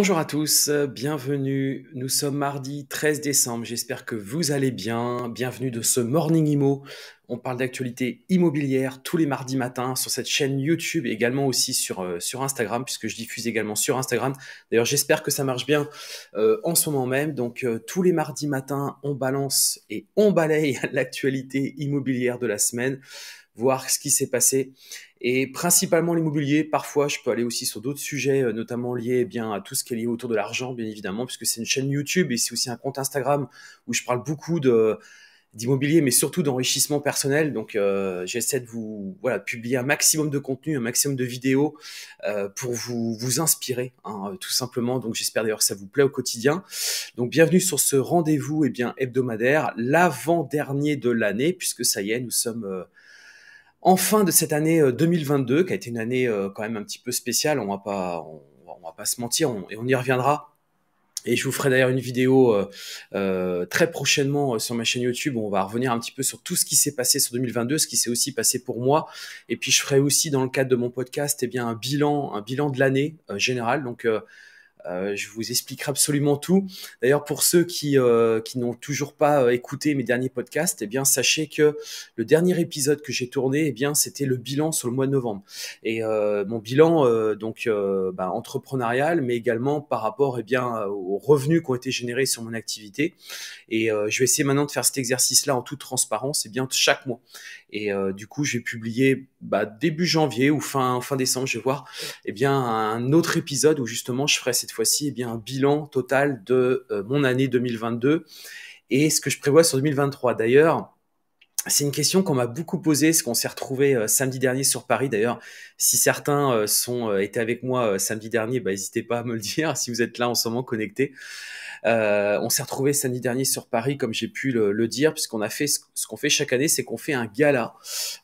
Bonjour à tous, bienvenue. Nous sommes mardi 13 décembre, j'espère que vous allez bien. Bienvenue de ce Morning Imo. On parle d'actualité immobilière tous les mardis matins sur cette chaîne YouTube et également aussi sur, euh, sur Instagram, puisque je diffuse également sur Instagram. D'ailleurs, j'espère que ça marche bien euh, en ce moment même. Donc, euh, tous les mardis matins, on balance et on balaye l'actualité immobilière de la semaine voir ce qui s'est passé. Et principalement l'immobilier, parfois je peux aller aussi sur d'autres sujets, euh, notamment liés eh bien, à tout ce qui est lié autour de l'argent, bien évidemment, puisque c'est une chaîne YouTube et c'est aussi un compte Instagram où je parle beaucoup de d'immobilier, mais surtout d'enrichissement personnel. Donc, euh, j'essaie de vous voilà publier un maximum de contenu, un maximum de vidéos euh, pour vous vous inspirer, hein, tout simplement. Donc, j'espère d'ailleurs que ça vous plaît au quotidien. Donc, bienvenue sur ce rendez-vous eh bien hebdomadaire, l'avant dernier de l'année, puisque ça y est, nous sommes en fin de cette année 2022, euh, qui a été une année euh, quand même un petit peu spéciale, on va pas, on, va pas se mentir, et on y reviendra. Et je vous ferai d'ailleurs une vidéo euh, très prochainement sur ma chaîne YouTube où on va revenir un petit peu sur tout ce qui s'est passé sur 2022, ce qui s'est aussi passé pour moi. Et puis je ferai aussi dans le cadre de mon podcast, eh bien un bilan, un bilan de l'année générale. Donc euh, je vous expliquerai absolument tout. D'ailleurs, pour ceux qui, euh, qui n'ont toujours pas euh, écouté mes derniers podcasts, eh bien, sachez que le dernier épisode que j'ai tourné, eh bien, c'était le bilan sur le mois de novembre. Et mon bilan, donc, bah, entrepreneurial, mais également par rapport, eh bien, aux revenus qui ont été générés sur mon activité. Et je vais essayer maintenant de faire cet exercice-là en toute transparence, eh bien, chaque mois. Et du coup, je vais publier bah, début janvier ou fin fin décembre, je vais voir, eh bien, un autre épisode où justement je ferai cette cette fois-ci eh bien un bilan total de euh, mon année 2022 et ce que je prévois sur 2023. D'ailleurs, c'est une question qu'on m'a beaucoup posée, ce qu'on s'est retrouvé euh, samedi dernier sur Paris. D'ailleurs, si certains euh, sont étaient avec moi samedi dernier, bah, n'hésitez pas à me le dire. Si vous êtes là en ce moment connecté, euh, on s'est retrouvé samedi dernier sur Paris, comme j'ai pu le, dire, puisqu'on a fait ce, qu'on fait chaque année, c'est qu'on fait un gala.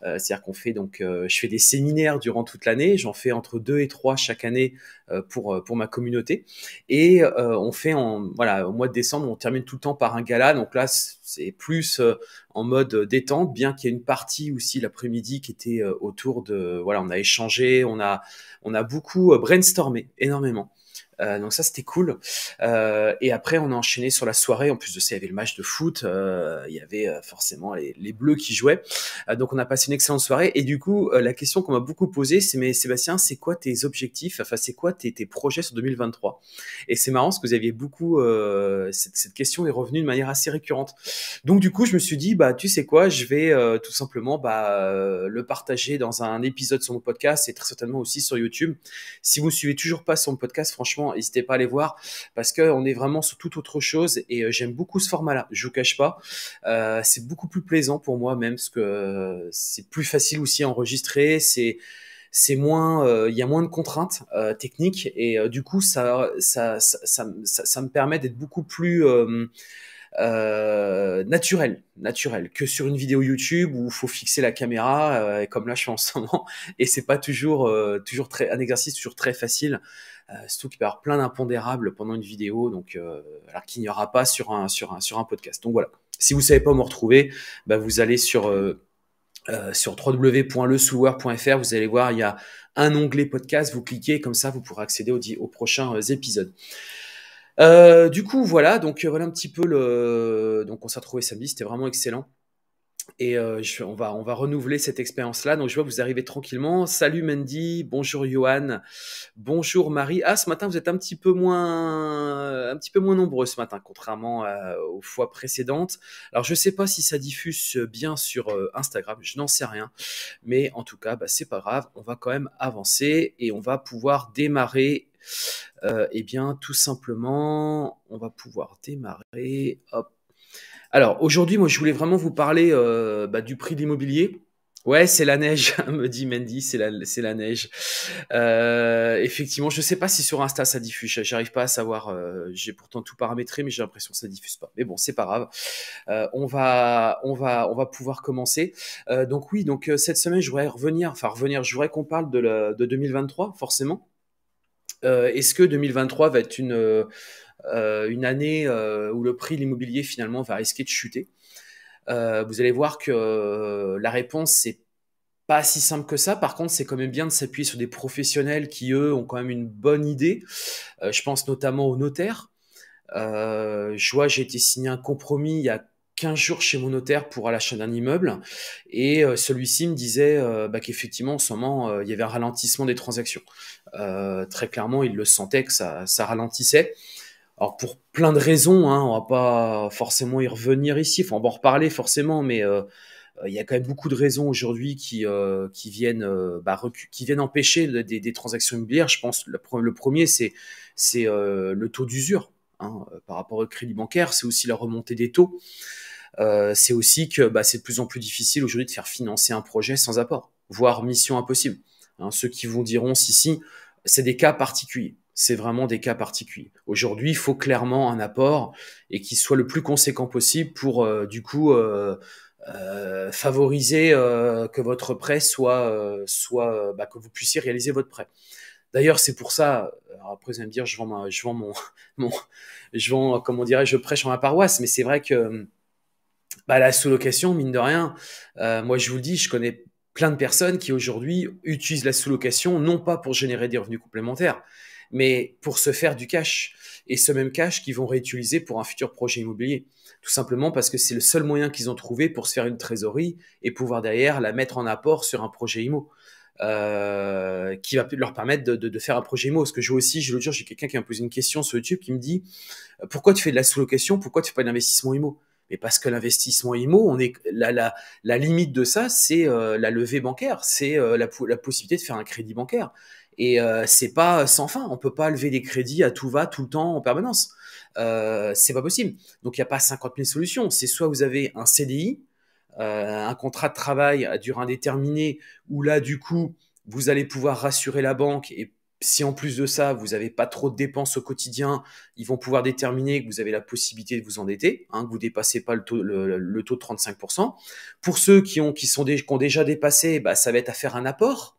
Euh, c'est-à-dire qu'on fait donc, euh, je fais des séminaires durant toute l'année, j'en fais entre deux et trois chaque année pour pour ma communauté, et on fait en voilà au mois de décembre, on termine tout le temps par un gala. Donc là, c'est plus en mode détente, bien qu'il y ait une partie aussi l'après-midi qui était autour de voilà, on a échangé, on a on a beaucoup brainstormé énormément. Euh, donc ça c'était cool. Euh, et après on a enchaîné sur la soirée. En plus de ça, il y avait le match de foot. Euh, il y avait euh, forcément les, Bleus qui jouaient. donc on a passé une excellente soirée. Et du coup la question qu'on m'a beaucoup posée, c'est mais Sébastien, c'est quoi tes objectifs Enfin c'est quoi tes, tes, projets sur 2023 Et c'est marrant parce que vous aviez beaucoup cette, cette, question est revenue de manière assez récurrente. Donc du coup je me suis dit bah tu sais quoi, je vais tout simplement bah le partager dans un épisode sur mon podcast et très certainement aussi sur YouTube. Si vous suivez toujours pas son podcast, franchement n'hésitez pas à les voir parce qu'on est vraiment sur toute autre chose et euh, j'aime beaucoup ce format-là. Je vous cache pas, euh, c'est beaucoup plus plaisant pour moi même parce que euh, c'est plus facile aussi à enregistrer. C'est c'est moins, il y a moins de contraintes techniques et du coup ça ça, me permet d'être beaucoup plus naturel, naturel, que sur une vidéo YouTube où il faut fixer la caméra, comme là je suis en ce moment, et c'est pas toujours toujours très un exercice toujours très facile. Euh, surtout qu'il peut y avoir plein d'impondérables pendant une vidéo, donc euh, alors qu'il n'y aura pas sur un, sur, un, sur un podcast. Donc voilà. Si vous ne savez pas où me retrouver, bah, vous allez sur. Euh, euh sur www.lesouwer.fr, vous allez voir, il y a un onglet podcast, vous cliquez, comme ça, vous pourrez accéder aux, aux prochains épisodes. du coup, voilà, donc voilà un petit peu le. Donc, on s'est retrouvé samedi, c'était vraiment excellent. Et euh, on, va, on va renouveler cette expérience-là. Donc, je vois que vous arrivez tranquillement. Salut Mandy, bonjour Johan, bonjour Marie. Ah, ce matin, vous êtes un petit peu moins, un petit peu moins nombreux ce matin, contrairement euh, aux fois précédentes. Alors, je ne sais pas si ça diffuse bien sur euh, Instagram, je n'en sais rien. Mais en tout cas, bah, c'est pas grave, on va quand même avancer et on va pouvoir démarrer. eh bien, tout simplement, on va pouvoir démarrer. Hop alors aujourd'hui, moi, je voulais vraiment vous parler euh, bah, du prix de l'immobilier. Ouais, c'est la neige, me dit Mandy, c'est la, c'est la neige. Euh, effectivement, je ne sais pas si sur Insta ça diffuse, j'arrive pas à savoir. Euh, j'ai pourtant tout paramétré, mais j'ai l'impression que ça diffuse pas. Mais bon, c'est pas grave. on va, on va, on va pouvoir commencer. donc oui, donc cette semaine, je voudrais revenir, enfin revenir. Je voudrais qu'on parle de, de 2023, forcément. est-ce que 2023 va être une euh, une année euh, où le prix de l'immobilier finalement va risquer de chuter, euh, vous allez voir que la réponse, c'est pas si simple que ça. Par contre, c'est quand même bien de s'appuyer sur des professionnels qui, eux, ont quand même une bonne idée. je pense notamment aux notaires. je vois, j'ai été signé un compromis il y a 15 jours chez mon notaire pour l'achat d'un immeuble. Et celui-ci me disait bah, qu'effectivement, en ce moment, il y avait un ralentissement des transactions. très clairement, il le sentait que ça ralentissait alors pour plein de raisons, hein, on va pas forcément y revenir ici, enfin, on va en reparler forcément, mais euh, euh, il y a quand même beaucoup de raisons aujourd'hui qui, euh, viennent, bah, qui viennent empêcher des, transactions immobilières. Je pense le, le premier, c'est le taux d'usure hein, par rapport au crédit bancaire, c'est aussi la remontée des taux. c'est aussi que bah, c'est de plus en plus difficile aujourd'hui de faire financer un projet sans apport, voire mission impossible. Hein. ceux qui vous diront si, si, c'est des cas particuliers c'est vraiment des cas particuliers. Aujourd'hui, il faut clairement un apport et qu'il soit le plus conséquent possible pour euh, du coup euh, euh, favoriser que votre prêt soit soit bah, que vous puissiez réaliser votre prêt. D'ailleurs, c'est pour ça. après, vous allez me dire, je vends, je vends mon, je vends, comment dirais-je, je prêche en ma paroisse. Mais c'est vrai que bah, la sous-location, mine de rien, moi je vous le dis, je connais plein de personnes qui aujourd'hui utilisent la sous-location non pas pour générer des revenus complémentaires, mais pour se faire du cash. Et ce même cash qu'ils vont réutiliser pour un futur projet immobilier. Tout simplement parce que c'est le seul moyen qu'ils ont trouvé pour se faire une trésorerie et pouvoir derrière la mettre en apport sur un projet IMO. Euh, qui va leur permettre de, faire un projet IMO. Parce que je vois aussi, je le j'ai quelqu'un qui m'a posé une question sur YouTube qui me dit pourquoi tu fais de la sous-location, pourquoi tu fais pas d'investissement IMO mais parce que l'investissement IMO, on est la, la, limite de ça, c'est euh, la levée bancaire, c'est euh, la, possibilité de faire un crédit bancaire. Et euh, c'est pas sans fin. On peut pas lever des crédits à tout va, tout le temps, en permanence. Euh, c'est pas possible. Donc il n'y a pas 50 000 solutions. C'est soit vous avez un CDI, euh, un contrat de travail à durée indéterminée, où là du coup vous allez pouvoir rassurer la banque et si en plus de ça, vous n'avez pas trop de dépenses au quotidien, ils vont pouvoir déterminer que vous avez la possibilité de vous endetter, hein, que vous dépassez pas le taux, le, taux de 35%. Pour ceux qui ont, qui sont qui ont déjà dépassé, bah, ça va être à faire un apport.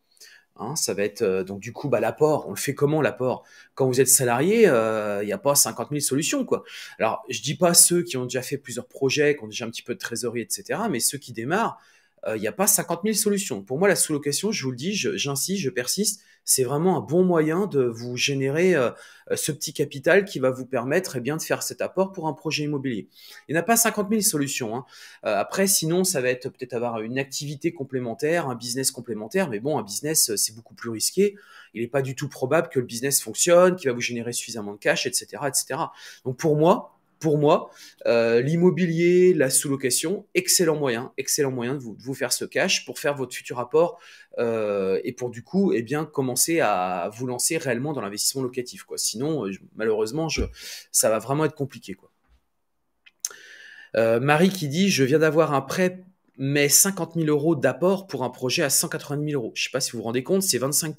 Hein, ça va être euh, donc du coup bah, l'apport. On le fait comment l'apport Quand vous êtes salarié, il euh, n'y a pas 50 000 solutions quoi. Alors je dis pas ceux qui ont déjà fait plusieurs projets, qui ont déjà un petit peu de trésorerie, etc. Mais ceux qui démarrent, il euh, n'y a pas 50 000 solutions. Pour moi, la sous-location, je vous le dis, j'insiste, je persiste c'est vraiment un bon moyen de vous générer euh, ce petit capital qui va vous permettre eh bien, de faire cet apport pour un projet immobilier. Il n'y a pas 50 000 solutions. Hein. Euh, après, sinon, ça va être peut-être avoir une activité complémentaire, un business complémentaire, mais bon, un business, euh, c'est beaucoup plus risqué. Il n'est pas du tout probable que le business fonctionne, qu'il va vous générer suffisamment de cash, etc. etc. Donc pour moi, pour moi, euh, l'immobilier, la sous-location, excellent moyen, excellent moyen de vous, faire ce cash pour faire votre futur apport euh, et pour du coup, eh bien, commencer à vous lancer réellement dans l'investissement locatif. Quoi. Sinon, euh, malheureusement, ça va vraiment être compliqué. Quoi. Marie qui dit, je viens d'avoir un prêt mais 50 000 euros d'apport pour un projet à 180 000 euros. Je ne sais pas si vous vous rendez compte, c'est 25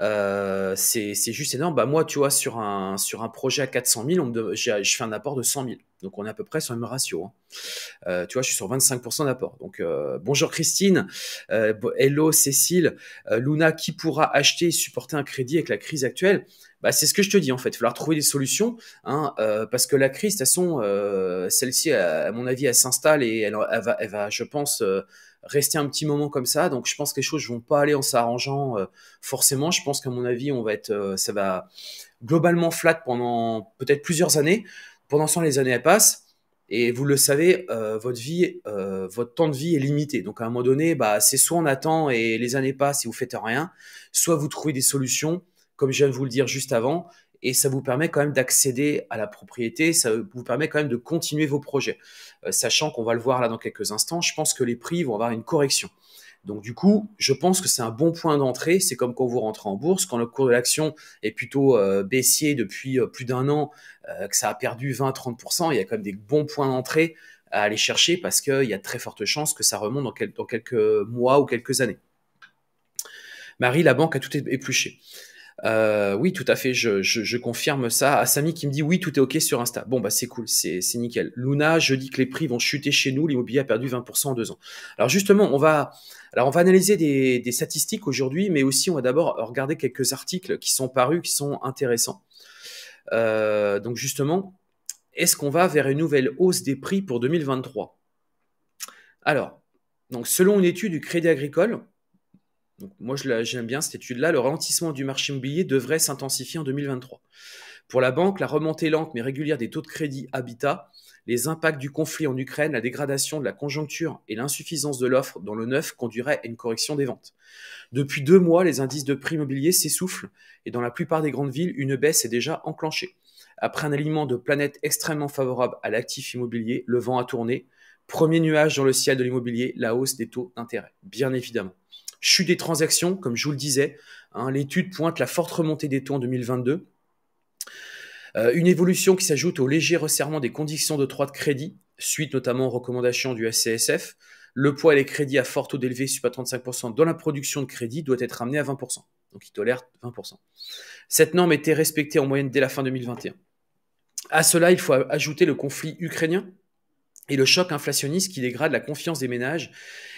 euh, c'est juste énorme. Bah, moi, tu vois, sur un, sur un projet à 400 000, on je fais un apport de 100 000. Donc, on est à peu près sur le même ratio. Hein. Euh, tu vois, je suis sur 25% d'apport. Donc, euh, bonjour Christine, hello Cécile, Luna, qui pourra acheter et supporter un crédit avec la crise actuelle bah, c'est ce que je te dis en fait. Il va falloir trouver des solutions, hein, parce que la crise, de toute façon, celle-ci, à, mon avis, elle s'installe et elle, elle, va, elle va, je pense, rester un petit moment comme ça. Donc je pense que les choses ne vont pas aller en s'arrangeant euh, forcément. Je pense qu'à mon avis, on va être, euh, ça va globalement flat pendant peut-être plusieurs années. Pendant ce temps, les années passent. Et vous le savez, euh, votre vie, votre temps de vie est limité. Donc à un moment donné, bah, c'est soit on attend et les années passent et vous faites rien, soit vous trouvez des solutions, comme je viens de vous le dire juste avant, et ça vous permet quand même d'accéder à la propriété, ça vous permet quand même de continuer vos projets. Euh, sachant qu'on va le voir là dans quelques instants, je pense que les prix vont avoir une correction. Donc du coup, je pense que c'est un bon point d'entrée. C'est comme quand vous rentrez en bourse, quand le cours de l'action est plutôt euh, baissier depuis euh, plus d'un an, que ça a perdu 20-30%, il y a quand même des bons points d'entrée à aller chercher parce qu'il y a très forte chances que ça remonte dans quelques mois ou quelques années. Marie, la banque a tout épluché. Euh, oui, tout à fait, je, confirme ça. À ah, Samy qui me dit oui, tout est OK sur Insta. Bon, bah c'est cool, c'est nickel. Luna, je dis que les prix vont chuter chez nous, l'immobilier a perdu 20% en deux ans. Alors justement, on va, alors on va analyser des, statistiques aujourd'hui, mais aussi on va d'abord regarder quelques articles qui sont parus, qui sont intéressants. Euh, donc justement, est-ce qu'on va vers une nouvelle hausse des prix pour 2023 Alors, donc selon une étude du Crédit Agricole, moi, j'aime bien cette étude-là. Le ralentissement du marché immobilier devrait s'intensifier en 2023. Pour la banque, la remontée lente mais régulière des taux de crédit habitat, les impacts du conflit en Ukraine, la dégradation de la conjoncture et l'insuffisance de l'offre dans le neuf conduiraient à une correction des ventes. Depuis deux mois, les indices de prix immobilier s'essoufflent et dans la plupart des grandes villes, une baisse est déjà enclenchée. Après un alignement de planètes extrêmement favorable à l'actif immobilier, le vent a tourné. Premier nuage dans le ciel de l'immobilier, la hausse des taux d'intérêt, bien évidemment chute des transactions, comme je vous le disais. Hein, l'étude pointe la forte remontée des taux en 2022. Euh, une évolution qui s'ajoute au léger resserrement des conditions de droit de crédit, suite notamment aux recommandations du SCSF. Le poids des crédits à fort taux d'élevé sup à 35% dans la production de crédit doit être amené à 20%. Donc il tolère 20%. Cette norme était respectée en moyenne dès la fin 2021. À cela, il faut ajouter le conflit ukrainien et le choc inflationniste qui dégrade la confiance des ménages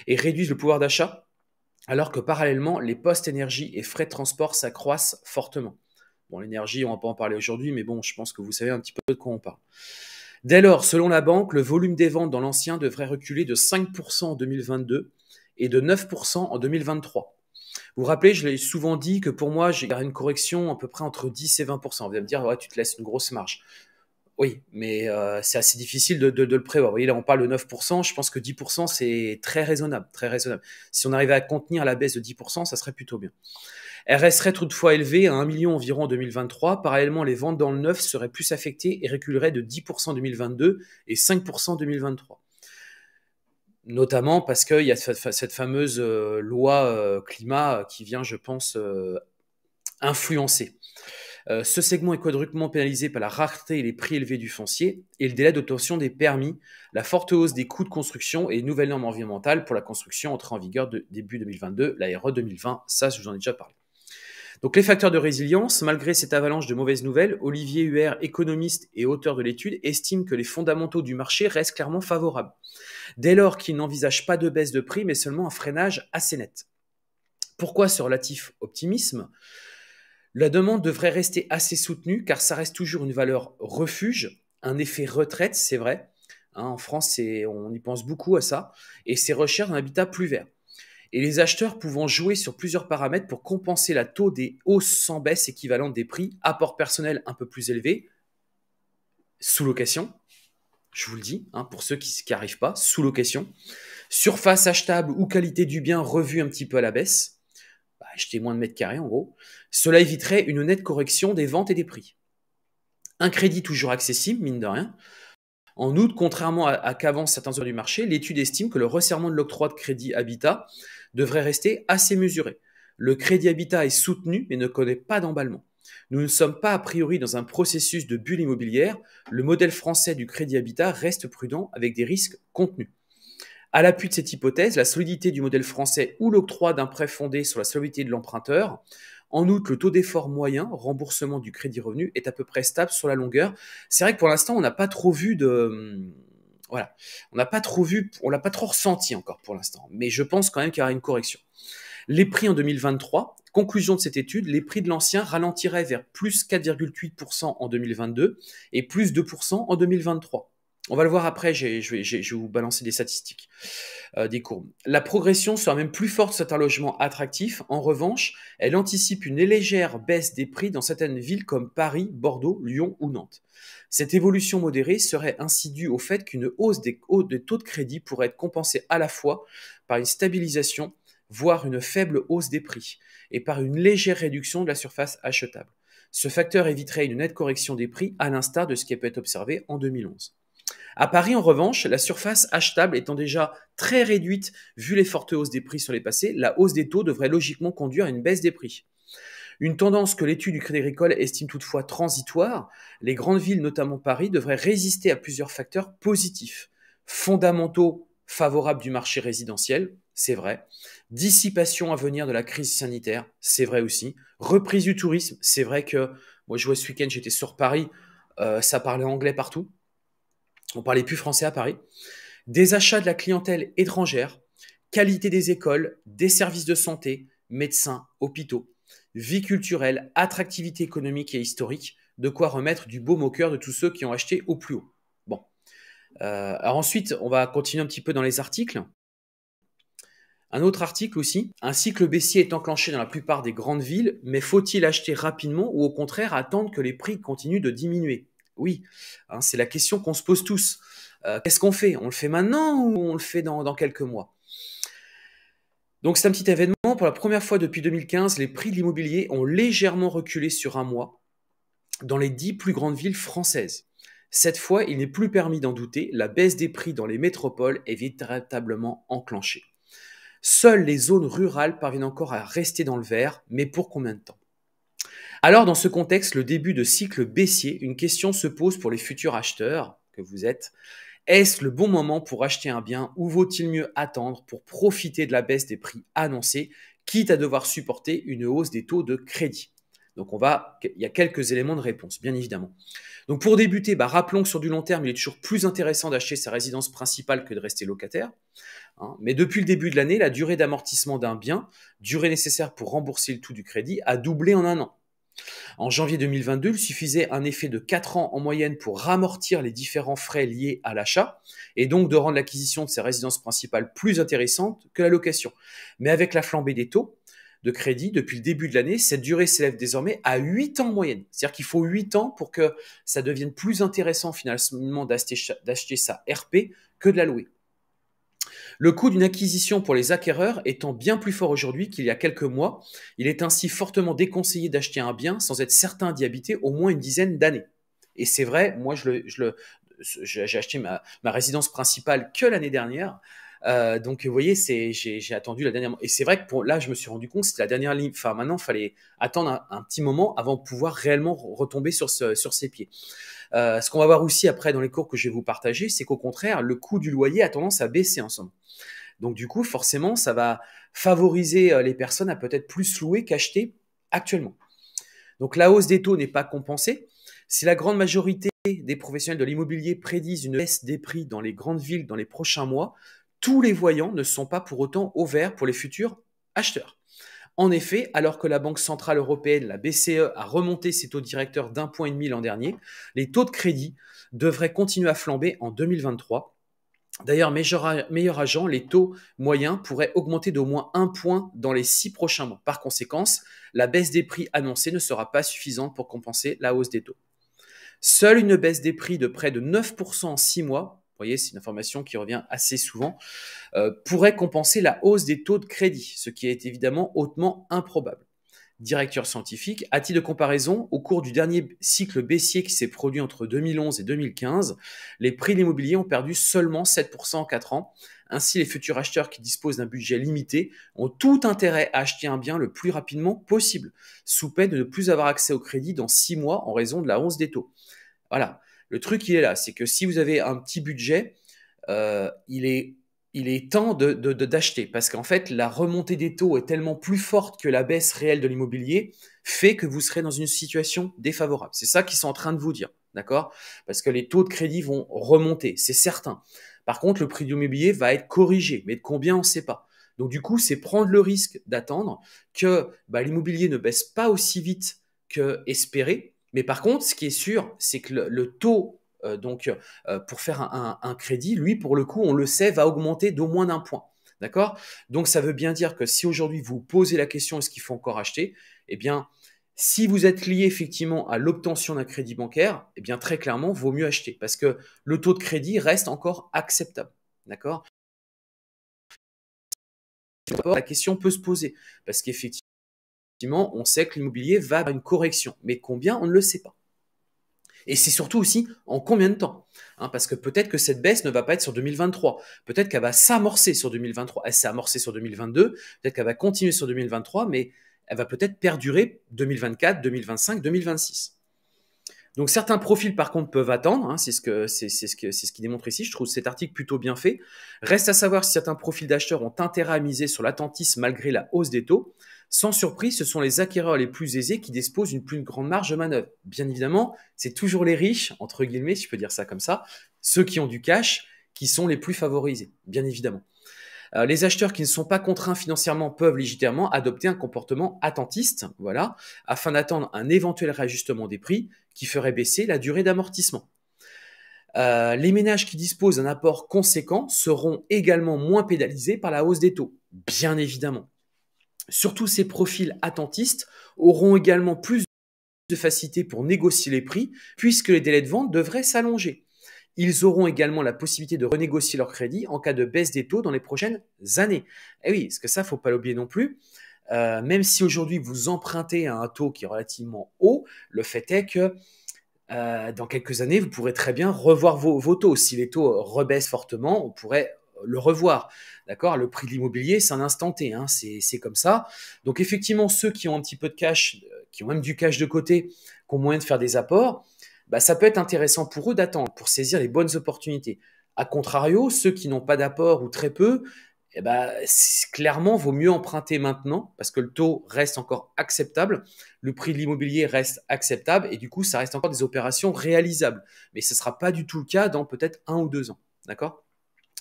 et réduisent le pouvoir d'achat, alors que parallèlement, les postes énergie et frais de transport s'accroissent fortement. Bon, l'énergie, on ne va pas en parler aujourd'hui, mais bon, je pense que vous savez un petit peu de quoi on parle. Dès lors, selon la banque, le volume des ventes dans l'ancien devrait reculer de 5% en 2022 et de 9% en 2023. Vous vous rappelez, je l'ai souvent dit que pour moi, j'ai une correction à peu près entre 10 et 20%. Vous allez me dire, ouais, tu te laisses une grosse marge. Oui, mais euh, c'est assez difficile de, le prévoir. Vous voyez, là, on parle de 9%. Je pense que 10%, c'est très raisonnable, très raisonnable. Si on arrivait à contenir la baisse de 10%, ça serait plutôt bien. Elle resterait toutefois élevée à 1 million environ en 2023. Parallèlement, les ventes dans le neuf seraient plus affectées et reculeraient de 10% en 2022 et 5% en 2023 notamment parce qu'il y a cette fameuse euh, loi euh, climat qui vient, je pense, influencer euh, ce segment est quadruplement pénalisé par la rareté et les prix élevés du foncier et le délai d'obtention des permis, la forte hausse des coûts de construction et une nouvelle normes environnementales pour la construction entrée en vigueur début 2022, l'aéro 2020. Ça, je vous en ai déjà parlé. Donc les facteurs de résilience, malgré cette avalanche de mauvaises nouvelles, Olivier Huer, économiste et auteur de l'étude, estime que les fondamentaux du marché restent clairement favorables, dès lors qu'il n'envisage pas de baisse de prix, mais seulement un freinage assez net. Pourquoi ce relatif optimisme la demande devrait rester assez soutenue car ça reste toujours une valeur refuge, un effet retraite, c'est vrai. Hein, en France, on y pense beaucoup à ça. Et c'est recherche d'un habitat plus vert. Et les acheteurs pouvant jouer sur plusieurs paramètres pour compenser la taux des hausses sans baisse équivalente des prix, apport personnel un peu plus élevé, sous-location, je vous le dis, hein, pour ceux qui n'arrivent arrivent pas, sous-location, surface achetable ou qualité du bien revue un petit peu à la baisse, acheter moins de mètres carrés en gros, cela éviterait une nette correction des ventes et des prix. Un crédit toujours accessible, mine de rien. En outre, contrairement à, qu'avant qu'avancent certains heures du marché, l'étude estime que le resserrement de l'octroi de crédit habitat devrait rester assez mesuré. Le crédit habitat est soutenu mais ne connaît pas d'emballement. Nous ne sommes pas a priori dans un processus de bulle immobilière. Le modèle français du crédit habitat reste prudent avec des risques contenus. À l'appui de cette hypothèse, la solidité du modèle français ou l'octroi d'un prêt fondé sur la solidité de l'emprunteur. En outre, le taux d'effort moyen, remboursement du crédit revenu, est à peu près stable sur la longueur. C'est vrai que pour l'instant, on n'a pas trop vu de hum, voilà. On n'a pas trop vu, on l'a pas trop ressenti encore pour l'instant, mais je pense quand même qu'il y aura une correction. Les prix en 2023, conclusion de cette étude, les prix de l'ancien ralentiraient vers plus 4,8% en 2022 et plus 2% en 2023. On va le voir après, je vais, vous balancer des statistiques, euh, des courbes. La progression sera même plus forte sur un logement attractif. En revanche, elle anticipe une légère baisse des prix dans certaines villes comme Paris, Bordeaux, Lyon ou Nantes. Cette évolution modérée serait ainsi due au fait qu'une hausse des, des taux de crédit pourrait être compensée à la fois par une stabilisation, voire une faible hausse des prix, et par une légère réduction de la surface achetable. Ce facteur éviterait une nette correction des prix, à l'instar de ce qui peut être observé en 2011. À Paris, en revanche, la surface achetable étant déjà très réduite vu les fortes hausses des prix sur les passés, la hausse des taux devrait logiquement conduire à une baisse des prix. Une tendance que l'étude du Crédit Agricole estime toutefois transitoire, les grandes villes, notamment Paris, devraient résister à plusieurs facteurs positifs. Fondamentaux favorables du marché résidentiel, c'est vrai. Dissipation à venir de la crise sanitaire, c'est vrai aussi. Reprise du tourisme, c'est vrai que moi je vois ce week-end, j'étais sur Paris, euh, ça parlait anglais partout on parlait plus français à Paris, des achats de la clientèle étrangère, qualité des écoles, des services de santé, médecins, hôpitaux, vie culturelle, attractivité économique et historique, de quoi remettre du beau moqueur cœur de tous ceux qui ont acheté au plus haut. Bon. Euh, alors ensuite, on va continuer un petit peu dans les articles. Un autre article aussi, un cycle baissier est enclenché dans la plupart des grandes villes, mais faut-il acheter rapidement ou au contraire attendre que les prix continuent de diminuer oui, hein, c'est la question qu'on se pose tous. Euh, qu'est-ce qu'on fait On le fait maintenant ou on le fait dans, dans quelques mois Donc c'est un petit événement. Pour la première fois depuis 2015, les prix de l'immobilier ont légèrement reculé sur un mois dans les dix plus grandes villes françaises. Cette fois, il n'est plus permis d'en douter, la baisse des prix dans les métropoles est véritablement enclenchée. Seules les zones rurales parviennent encore à rester dans le vert, mais pour combien de temps alors, dans ce contexte, le début de cycle baissier, une question se pose pour les futurs acheteurs que vous êtes. Est-ce le bon moment pour acheter un bien ou vaut-il mieux attendre pour profiter de la baisse des prix annoncés, quitte à devoir supporter une hausse des taux de crédit donc, on va, il y a quelques éléments de réponse, bien évidemment. Donc, pour débuter, bah, rappelons que sur du long terme, il est toujours plus intéressant d'acheter sa résidence principale que de rester locataire. Hein. Mais depuis le début de l'année, la durée d'amortissement d'un bien, durée nécessaire pour rembourser le tout du crédit, a doublé en un an. En janvier 2022, il suffisait un effet de 4 ans en moyenne pour ramortir les différents frais liés à l'achat et donc de rendre l'acquisition de sa résidence principale plus intéressante que la location. Mais avec la flambée des taux de crédit depuis le début de l'année, cette durée s'élève désormais à 8 ans en moyenne. C'est-à-dire qu'il faut 8 ans pour que ça devienne plus intéressant finalement d'acheter sa RP que de la louer. Le coût d'une acquisition pour les acquéreurs étant bien plus fort aujourd'hui qu'il y a quelques mois, il est ainsi fortement déconseillé d'acheter un bien sans être certain d'y habiter au moins une dizaine d'années. Et c'est vrai, moi je le, j'ai acheté ma, résidence principale que l'année dernière. Euh, donc, vous voyez, c'est, j'ai, attendu la dernière. Et c'est vrai que pour, là, je me suis rendu compte que c'était la dernière ligne. Enfin, maintenant, il fallait attendre un, petit moment avant de pouvoir réellement retomber sur ses pieds. Euh, ce qu'on va voir aussi après dans les cours que je vais vous partager, c'est qu'au contraire, le coût du loyer a tendance à baisser ensemble. Donc du coup, forcément, ça va favoriser euh, les personnes à peut-être plus louer qu'acheter actuellement. Donc la hausse des taux n'est pas compensée. Si la grande majorité des professionnels de l'immobilier prédisent une baisse des prix dans les grandes villes dans les prochains mois, tous les voyants ne sont pas pour autant au vert pour les futurs acheteurs. En effet, alors que la Banque Centrale Européenne, la BCE, a remonté ses taux directeurs d'un point et demi l'an dernier, les taux de crédit devraient continuer à flamber en 2023. D'ailleurs, meilleur agent, les taux moyens pourraient augmenter d'au moins un point dans les six prochains mois. Par conséquent, la baisse des prix annoncée ne sera pas suffisante pour compenser la hausse des taux. Seule une baisse des prix de près de 9% en 6 mois vous voyez, c'est une information qui revient assez souvent, euh, pourrait compenser la hausse des taux de crédit, ce qui est évidemment hautement improbable. Directeur scientifique, à titre de comparaison, au cours du dernier cycle baissier qui s'est produit entre 2011 et 2015, les prix de l'immobilier ont perdu seulement 7% en 4 ans. Ainsi, les futurs acheteurs qui disposent d'un budget limité ont tout intérêt à acheter un bien le plus rapidement possible, sous peine de ne plus avoir accès au crédit dans 6 mois en raison de la hausse des taux. Voilà. Le truc, il est là, c'est que si vous avez un petit budget, euh, il, est, temps d'acheter, de, parce qu'en fait, la remontée des taux est tellement plus forte que la baisse réelle de l'immobilier, fait que vous serez dans une situation défavorable. C'est ça qu'ils sont en train de vous dire, d'accord Parce que les taux de crédit vont remonter, c'est certain. Par contre, le prix de l'immobilier va être corrigé, mais de combien, on ne sait pas. Donc du coup, c'est prendre le risque d'attendre que bah, l'immobilier ne baisse pas aussi vite que espéré, mais par contre, ce qui est sûr, c'est que le, taux, euh, donc euh, pour faire un, crédit, lui, pour le coup, on le sait, va augmenter d'au moins d'un point. D'accord Donc ça veut bien dire que si aujourd'hui vous posez la question est-ce qu'il faut encore acheter Eh bien, si vous êtes lié effectivement à l'obtention d'un crédit bancaire, eh bien très clairement, vaut mieux acheter parce que le taux de crédit reste encore acceptable. D'accord La question peut se poser parce qu'effectivement, on sait que l'immobilier va avoir une correction. Mais combien, on ne le sait pas. Et c'est surtout aussi en combien de temps hein, Parce que peut-être que cette baisse ne va pas être sur 2023. Peut-être qu'elle va s'amorcer sur 2023. Elle s'est amorcée sur 2022. Peut-être qu'elle va continuer sur 2023, mais elle va peut-être perdurer 2024, 2025, 2026. Donc certains profils par contre peuvent attendre, hein, c'est ce ce qui démontre ici. Je trouve cet article plutôt bien fait. Reste à savoir si certains profils d'acheteurs ont intérêt à miser sur l'attentisme malgré la hausse des taux. Sans surprise, ce sont les acquéreurs les plus aisés qui disposent d'une plus grande marge de manœuvre. Bien évidemment, c'est toujours les riches, entre guillemets, si je peux dire ça comme ça, ceux qui ont du cash, qui sont les plus favorisés, bien évidemment. Euh, les acheteurs qui ne sont pas contraints financièrement peuvent légitimement adopter un comportement attentiste, voilà, afin d'attendre un éventuel réajustement des prix qui ferait baisser la durée d'amortissement. Euh, les ménages qui disposent d'un apport conséquent seront également moins pénalisés par la hausse des taux, bien évidemment. Surtout, ces profils attentistes auront également plus de facilité pour négocier les prix, puisque les délais de vente devraient s'allonger. Ils auront également la possibilité de renégocier leur crédit en cas de baisse des taux dans les prochaines années. Et eh oui, parce que ça, faut pas l'oublier non plus. Euh, même si aujourd'hui vous empruntez à un taux qui est relativement haut, le fait est que euh, dans quelques années, vous pourrez très bien revoir vos, vos, taux. Si les taux euh, rebaissent fortement, on pourrait le revoir. D'accord Le prix de l'immobilier, c'est un instant T, hein, c'est comme ça. Donc effectivement, ceux qui ont un petit peu de cash, euh, qui ont même du cash de côté, qui ont moyen de faire des apports, bah, ça peut être intéressant pour eux d'attendre, pour saisir les bonnes opportunités. A contrario, ceux qui n'ont pas d'apport ou très peu, eh il bah, clairement, vaut mieux emprunter maintenant parce que le taux reste encore acceptable, le prix de l'immobilier reste acceptable et du coup, ça reste encore des opérations réalisables. Mais ce ne sera pas du tout le cas dans peut-être un ou deux ans. D'accord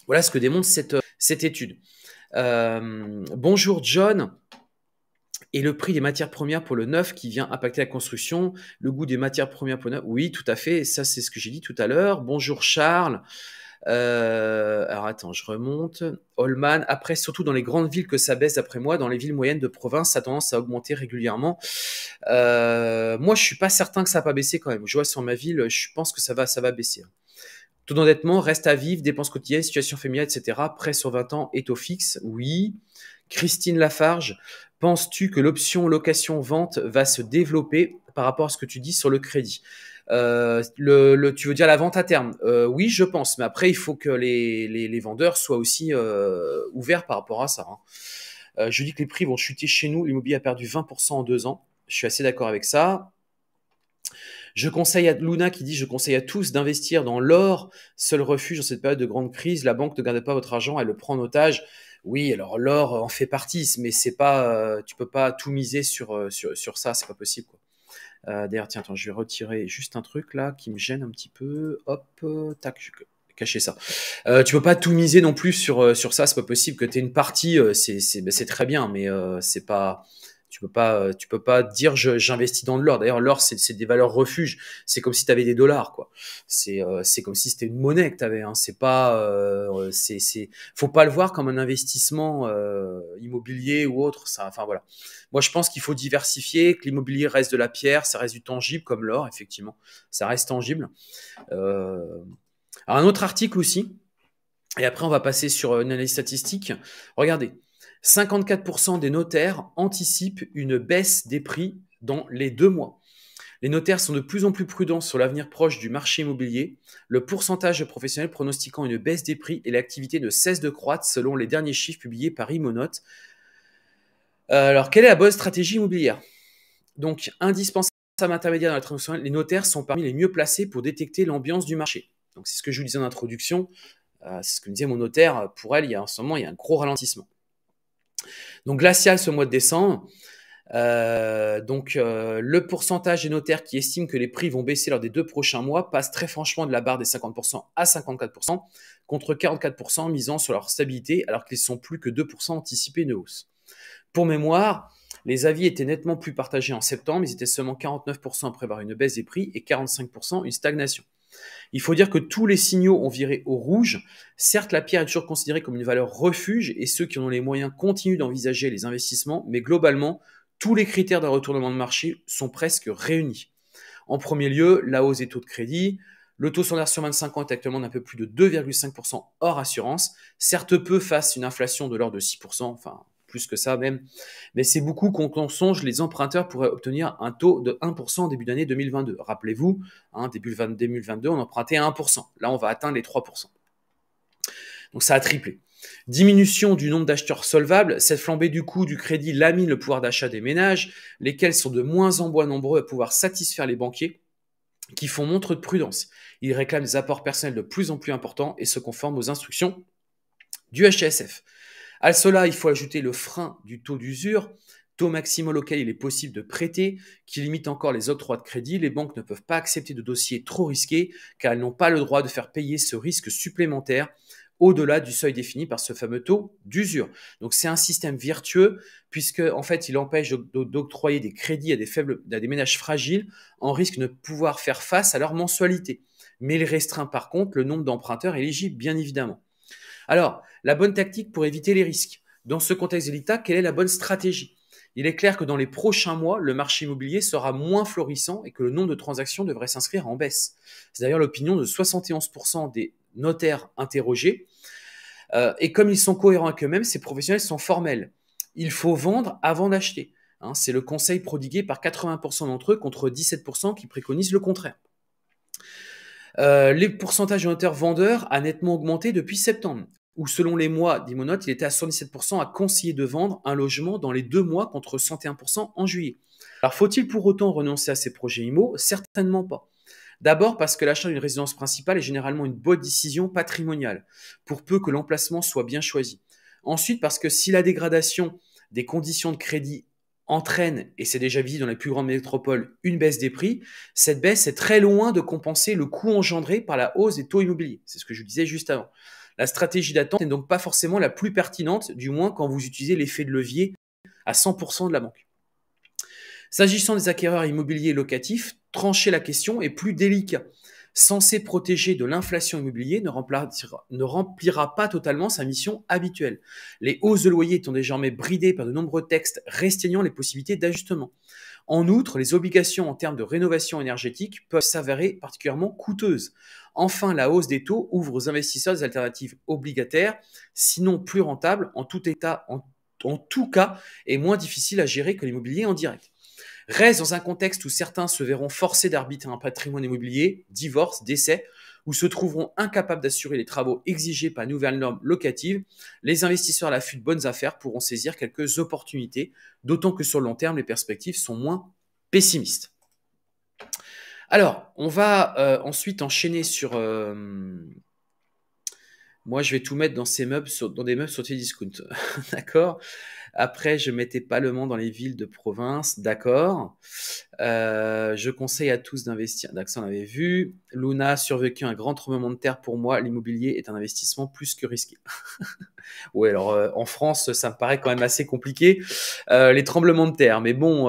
voilà ce que démontre cette, euh, cette étude. Euh, bonjour John. Et le prix des matières premières pour le neuf qui vient impacter la construction, le goût des matières premières pour le neuf. Oui, tout à fait. Ça, c'est ce que j'ai dit tout à l'heure. Bonjour Charles. Euh, alors attends, je remonte. Holman, après, surtout dans les grandes villes que ça baisse, d'après moi, dans les villes moyennes de province, ça a tendance à augmenter régulièrement. moi, je suis pas certain que ça n'a pas baissé quand même. Je vois sur ma ville, je pense que ça va, ça va baisser. Taux d'endettement, reste à vivre, dépenses quotidiennes, situation familiale, etc. Prêt sur 20 ans est au fixe, oui. Christine Lafarge, penses-tu que l'option location-vente va se développer par rapport à ce que tu dis sur le crédit euh, le, tu veux dire la vente à terme euh, Oui, je pense. Mais après, il faut que les, les, vendeurs soient aussi euh, ouverts par rapport à ça. Hein. je dis que les prix vont chuter chez nous. L'immobilier a perdu 20% en deux ans. Je suis assez d'accord avec ça. Je conseille à Luna qui dit, je conseille à tous d'investir dans l'or, seul refuge dans cette période de grande crise. La banque ne garde pas votre argent, elle le prend en otage. Oui, alors l'or en fait partie, mais c'est pas, euh, tu peux pas tout miser sur euh, sur, sur ça, c'est pas possible. Quoi. Euh, d'ailleurs, tiens, attends, je vais retirer juste un truc là qui me gêne un petit peu. Hop, tac, je cacher ça. Euh, tu peux pas tout miser non plus sur sur ça, c'est pas possible que tu aies une partie, c'est ben, c'est très bien, mais c'est pas tu peux pas, euh, tu peux pas dire j'investis dans de l'or. D'ailleurs, l'or c'est des valeurs refuge. C'est comme si tu avais des dollars, quoi. Euh, c'est comme si c'était une monnaie que tu avais. Hein. C'est pas, euh, c'est faut pas le voir comme un investissement immobilier ou autre. Ça, enfin voilà. Moi, je pense qu'il faut diversifier, que l'immobilier reste de la pierre, ça reste du tangible comme l'or, effectivement. Ça reste tangible. un autre article aussi. Et après, on va passer sur une analyse statistique. Regardez, 54% des notaires anticipent une baisse des prix dans les deux mois. Les notaires sont de plus en plus prudents sur l'avenir proche du marché immobilier. Le pourcentage de professionnels pronostiquant une baisse des prix et l'activité ne cesse de croître selon les derniers chiffres publiés par Imonote. Alors, quelle est la bonne stratégie immobilière Donc, indispensable intermédiaire dans la transaction, les notaires sont parmi les mieux placés pour détecter l'ambiance du marché. Donc, c'est ce que je vous disais en introduction. Euh, c'est ce que me disait mon notaire. Pour elle, il y a, en ce moment, il y a un gros ralentissement. Donc glacial ce mois de décembre. Euh, donc euh, le pourcentage des notaires qui estiment que les prix vont baisser lors des deux prochains mois passe très franchement de la barre des 50% à 54%, contre 44% misant sur leur stabilité alors qu'ils sont plus que 2% anticipés une hausse. Pour mémoire, les avis étaient nettement plus partagés en septembre, ils étaient seulement 49% à prévoir une baisse des prix et 45% une stagnation. Il faut dire que tous les signaux ont viré au rouge. Certes, la pierre est toujours considérée comme une valeur refuge et ceux qui en ont les moyens continuent d'envisager les investissements, mais globalement, tous les critères d'un retournement de marché sont presque réunis. En premier lieu, la hausse des taux de crédit. Le taux standard sur 25 ans est actuellement d'un peu plus de 2,5% hors assurance, certes peu face à une inflation de l'ordre de 6%, enfin plus que ça même, mais c'est beaucoup qu'on songe les emprunteurs pourraient obtenir un taux de 1% en début d'année 2022. Rappelez-vous, hein, début 2022, on empruntait à 1%. Là, on va atteindre les 3%. Donc ça a triplé. Diminution du nombre d'acheteurs solvables, cette flambée du coût du crédit lamine le pouvoir d'achat des ménages, lesquels sont de moins en moins nombreux à pouvoir satisfaire les banquiers qui font montre de prudence. Ils réclament des apports personnels de plus en plus importants et se conforment aux instructions du HSF. À cela, il faut ajouter le frein du taux d'usure, taux maximal auquel il est possible de prêter, qui limite encore les octrois de crédit. Les banques ne peuvent pas accepter de dossiers trop risqués car elles n'ont pas le droit de faire payer ce risque supplémentaire au-delà du seuil défini par ce fameux taux d'usure. Donc c'est un système vertueux puisque en fait il empêche d'octroyer des crédits à des faibles, à des ménages fragiles en risque de ne pouvoir faire face à leur mensualité. Mais il restreint par contre le nombre d'emprunteurs éligibles bien évidemment. Alors, la bonne tactique pour éviter les risques. Dans ce contexte de l'État, quelle est la bonne stratégie Il est clair que dans les prochains mois, le marché immobilier sera moins florissant et que le nombre de transactions devrait s'inscrire en baisse. C'est d'ailleurs l'opinion de 71% des notaires interrogés. Euh, et comme ils sont cohérents avec eux-mêmes, ces professionnels sont formels. Il faut vendre avant d'acheter. Hein. c'est le conseil prodigué par 80% d'entre eux contre 17% qui préconisent le contraire. Euh, les pourcentages vendeurs a nettement augmenté depuis septembre, où selon les mois d'Imonote, il était à 77% à conseiller de vendre un logement dans les deux mois contre 101% en juillet. Alors faut-il pour autant renoncer à ces projets IMO Certainement pas. D'abord parce que l'achat d'une résidence principale est généralement une bonne décision patrimoniale, pour peu que l'emplacement soit bien choisi. Ensuite parce que si la dégradation des conditions de crédit entraîne, et c'est déjà visible dans les plus grandes métropoles, une baisse des prix, cette baisse est très loin de compenser le coût engendré par la hausse des taux immobiliers. C'est ce que je disais juste avant. La stratégie d'attente n'est donc pas forcément la plus pertinente, du moins quand vous utilisez l'effet de levier à 100% de la banque. S'agissant des acquéreurs immobiliers locatifs, trancher la question est plus délicat censé protéger de l'inflation immobilière, ne remplira, pas totalement sa mission habituelle. Les hausses de loyer étant désormais bridées par de nombreux textes restreignant les possibilités d'ajustement. En outre, les obligations en termes de rénovation énergétique peuvent s'avérer particulièrement coûteuses. Enfin, la hausse des taux ouvre aux investisseurs des alternatives obligataires, sinon plus rentables en tout état, en tout cas, et moins difficiles à gérer que l'immobilier en direct reste dans un contexte où certains se verront forcés d'arbitrer un patrimoine immobilier, divorce, décès, ou se trouveront incapables d'assurer les travaux exigés par nouvelles nouvelle norme locative, les investisseurs à l'affût de bonnes affaires pourront saisir quelques opportunités, d'autant que sur le long terme, les perspectives sont moins pessimistes. Alors, on va euh, ensuite enchaîner sur... Euh, moi, je vais tout mettre dans ces meubles, sur, dans des meubles sortis discount. D'accord Après, je mettais pas le monde dans les villes de province. D'accord euh, Je conseille à tous d'investir. D'accord, ça, on avait vu. Luna a survécu un grand tremblement de terre. Pour moi, l'immobilier est un investissement plus que risqué. ouais, alors, euh, en France, ça me paraît quand même assez compliqué. Euh, les tremblements de terre. Mais bon,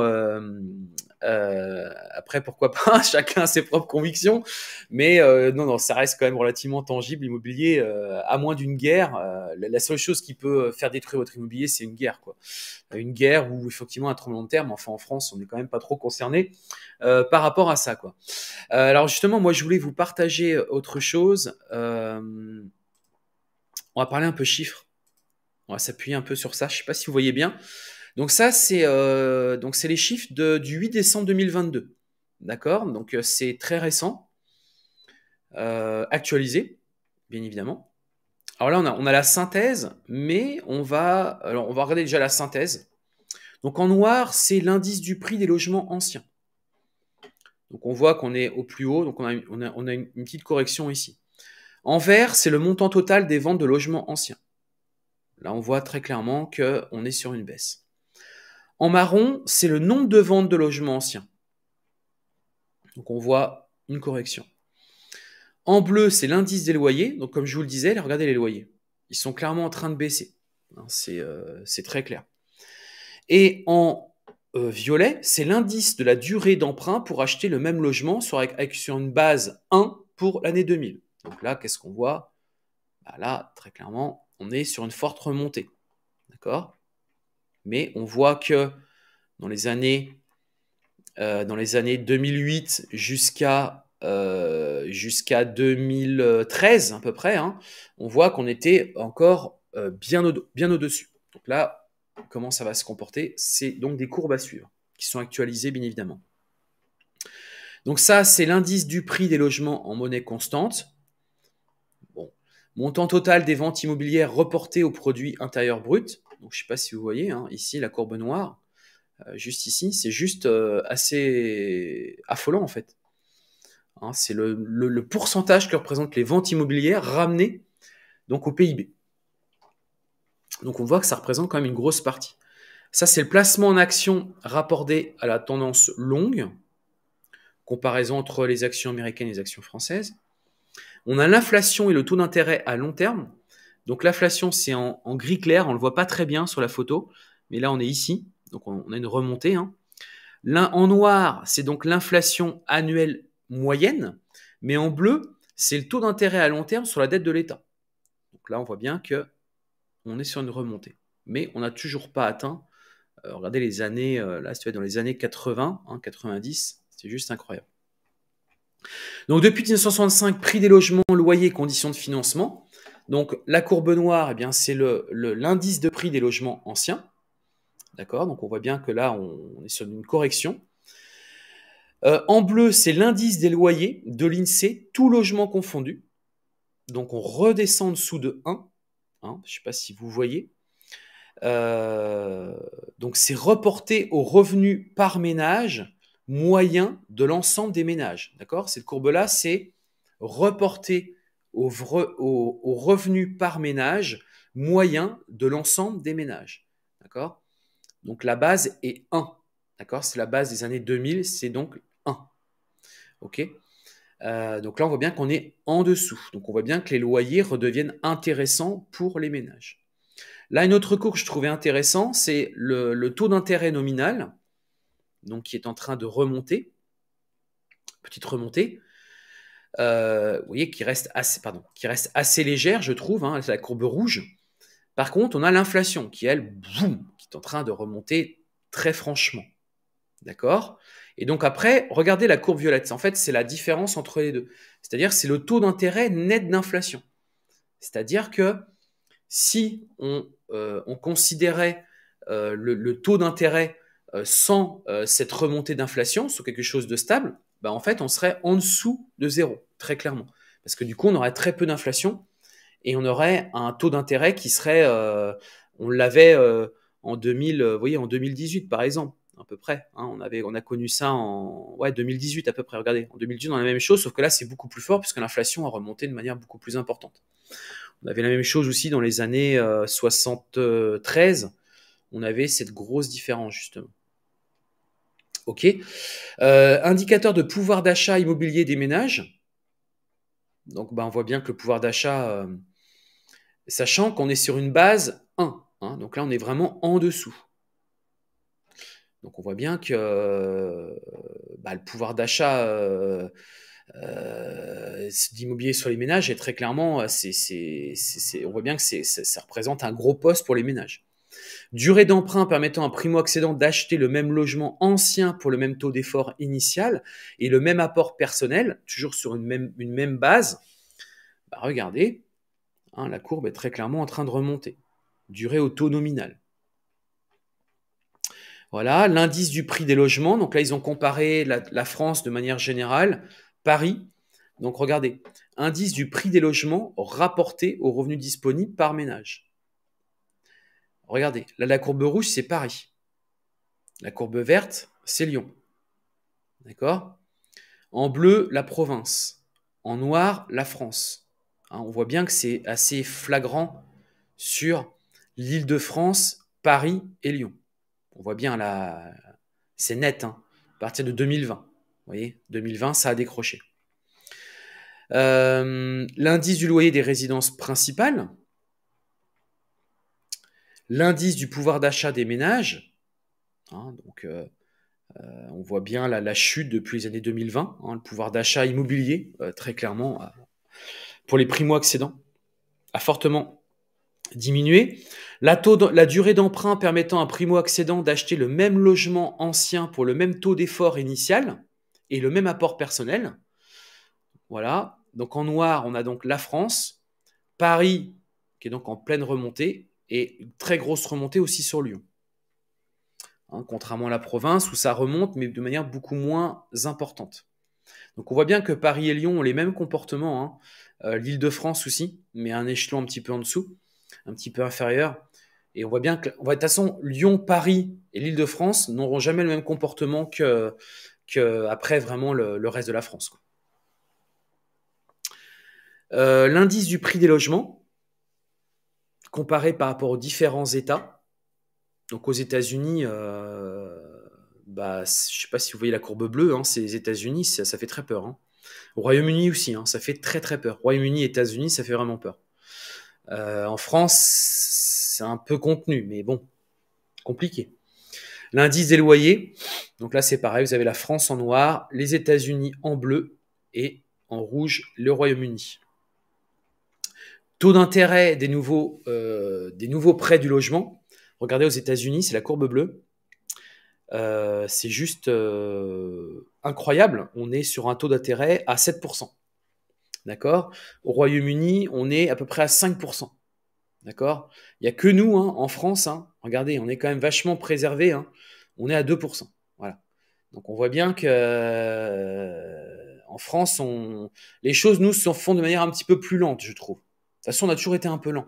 euh, après, pourquoi pas, chacun a ses propres convictions. Mais euh, non, non, ça reste quand même relativement tangible, l'immobilier, euh, à moins d'une guerre. La, seule chose qui peut faire détruire votre immobilier, c'est une guerre. Quoi. Une guerre ou effectivement un trop long terme, enfin en France, on n'est quand même pas trop concerné par rapport à ça. Quoi. alors justement, moi, je voulais vous partager autre chose. on va parler un peu chiffres. On va s'appuyer un peu sur ça. Je ne sais pas si vous voyez bien. Donc ça, c'est euh, donc c'est les chiffres du 8 décembre 2022. D'accord Donc euh, c'est très récent, euh, actualisé, bien évidemment. Alors là, on a, on a la synthèse, mais on va, on va regarder déjà la synthèse. Donc en noir, c'est l'indice du prix des logements anciens. Donc on voit qu'on est au plus haut, donc on a, une, une petite correction ici. En vert, c'est le montant total des ventes de logements anciens. Là, on voit très clairement qu'on est sur une baisse. En marron, c'est le nombre de ventes de logements anciens. Donc on voit une correction. En bleu, c'est l'indice des loyers. Donc comme je vous le disais, regardez les loyers. Ils sont clairement en train de baisser. Hein, euh, c'est très clair. Et en euh, violet, c'est l'indice de la durée d'emprunt pour acheter le même logement sur, une base 1 pour l'année 2000. Donc là, qu'est-ce qu'on voit bah Là, très clairement, on est sur une forte remontée. D'accord mais on voit que dans les années, euh, dans les années 2008 jusqu'à euh, jusqu'à 2013 à peu près, hein, on voit qu'on était encore euh, bien au-dessus. donc là, comment ça va se comporter C'est donc des courbes à suivre, qui sont actualisées bien évidemment. Donc ça, c'est l'indice du prix des logements en monnaie constante. Montant total des ventes immobilières reportées au produit intérieur brut je ne sais pas si vous voyez, hein, ici, la courbe noire, euh, juste ici, c'est juste euh, assez affolant, en fait. Hein, c'est le, pourcentage que représentent les ventes immobilières ramenées donc, au PIB. Donc, on voit que ça représente quand même une grosse partie. Ça, c'est le placement en action rapporté à la tendance longue, comparaison entre les actions américaines et les actions françaises. On a l'inflation et le taux d'intérêt à long terme. Donc l'inflation, c'est en, gris clair, on ne le voit pas très bien sur la photo, mais là on est ici, donc on, a une remontée. Hein. En noir, c'est donc l'inflation annuelle moyenne, mais en bleu, c'est le taux d'intérêt à long terme sur la dette de l'État. Donc là, on voit bien que on est sur une remontée, mais on n'a toujours pas atteint. Euh, regardez les années, euh, là, c'était dans les années 80, 90, hein, c'est juste incroyable. Donc depuis 1965, prix des logements, loyers, conditions de financement. Donc la courbe noire, eh bien c'est le, l'indice de prix des logements anciens. D'accord Donc on voit bien que là, on, est sur une correction. Euh, en bleu, c'est l'indice des loyers de l'INSEE, tout logement confondu. Donc on redescend en dessous de 1. Hein, je ne sais pas si vous voyez. Euh, donc c'est reporté au revenu par ménage moyen de l'ensemble des ménages. D'accord Cette courbe-là, c'est reporté au, revenu par ménage moyen de l'ensemble des ménages. D'accord Donc la base est 1. D'accord C'est la base des années 2000, c'est donc 1. OK euh, Donc là, on voit bien qu'on est en dessous. Donc on voit bien que les loyers redeviennent intéressants pour les ménages. Là, une autre courbe que je trouvais intéressant, c'est le, le, taux d'intérêt nominal, donc qui est en train de remonter, petite remontée. Euh, vous voyez, qui reste assez, pardon, reste assez légère, je trouve, hein, la courbe rouge. Par contre, on a l'inflation qui, elle, boum, qui est en train de remonter très franchement. D'accord Et donc après, regardez la courbe violette. En fait, c'est la différence entre les deux. C'est-à-dire, c'est le taux d'intérêt net d'inflation. C'est-à-dire que si on, euh, considérait euh, le, taux d'intérêt sans cette remontée d'inflation sur quelque chose de stable, bah, en fait, on serait en dessous de zéro, très clairement. Parce que du coup, on aurait très peu d'inflation et on aurait un taux d'intérêt qui serait, euh, on l'avait euh, en 2000, euh, voyez, en 2018 par exemple, à peu près. Hein. on avait, on a connu ça en ouais 2018 à peu près. Regardez, en 2018 on a la même chose, sauf que là c'est beaucoup plus fort puisque l'inflation a remonté de manière beaucoup plus importante. On avait la même chose aussi dans les années 73. On avait cette grosse différence justement. OK. Euh, indicateur de pouvoir d'achat immobilier des ménages. Donc, ben, on voit bien que le pouvoir d'achat, euh, sachant qu'on est sur une base 1. Hein. donc là, on est vraiment en dessous. Donc, on voit bien que euh, ben, le pouvoir d'achat d'immobilier sur les ménages est très clairement, on voit bien que ça représente un gros poste pour les ménages. Durée d'emprunt permettant à un primo-accédant d'acheter le même logement ancien pour le même taux d'effort initial et le même apport personnel, toujours sur une même, une même base. Bah, regardez, hein, la courbe est très clairement en train de remonter. Durée au taux nominal. Voilà, l'indice du prix des logements. Donc là, ils ont comparé la, la France de manière générale, Paris. Donc regardez, indice du prix des logements rapporté aux revenus disponibles par ménage. Regardez, là, la courbe rouge, c'est Paris. La courbe verte, c'est Lyon. D'accord En bleu, la province. En noir, la France. Hein, on voit bien que c'est assez flagrant sur l'île de France, Paris et Lyon. On voit bien là, c'est net, hein, à partir de 2020. Vous voyez, 2020, ça a décroché. Euh, l'indice du loyer des résidences principales, l'indice du pouvoir d'achat des ménages. Hein, donc, euh, euh, on voit bien la, chute depuis les années 2020, hein, le pouvoir d'achat immobilier, euh, très clairement, pour les primo-accédants, a fortement diminué. La, durée d'emprunt permettant à un primo-accédant d'acheter le même logement ancien pour le même taux d'effort initial et le même apport personnel. Voilà. Donc en noir, on a donc la France, Paris, qui est donc en pleine remontée, et une très grosse remontée aussi sur Lyon. Hein, contrairement à la province où ça remonte, mais de manière beaucoup moins importante. Donc on voit bien que Paris et Lyon ont les mêmes comportements. Hein. Euh, l'île de France aussi, mais un échelon un petit peu en dessous, un petit peu inférieur. Et on voit bien que, de toute façon, Lyon, Paris et l'île de France n'auront jamais le même comportement que, après vraiment le, reste de la France. Euh, l'indice du prix des logements, Comparé par rapport aux différents États. Donc aux États-Unis, euh, bah, je ne sais pas si vous voyez la courbe bleue, hein, c'est les États-Unis, ça, fait très peur. Hein. Au Royaume-Uni aussi, hein, ça fait très très peur. Royaume-Uni, États-Unis, ça fait vraiment peur. Euh, en France, c'est un peu contenu, mais bon, compliqué. L'indice des loyers, donc là c'est pareil, vous avez la France en noir, les États-Unis en bleu et en rouge le Royaume-Uni. Taux d'intérêt des, nouveaux, euh, des nouveaux prêts du logement. Regardez aux États-Unis, c'est la courbe bleue. Euh, c'est juste euh, incroyable. On est sur un taux d'intérêt à 7%. D'accord Au Royaume-Uni, on est à peu près à 5%. D'accord Il n'y a que nous, hein, en France. Hein. regardez, on est quand même vachement préservé. Hein. on est à 2%. Voilà. Donc on voit bien que en France, les choses nous s'en font de manière un petit peu plus lente, je trouve. De toute façon, on a toujours été un peu lent.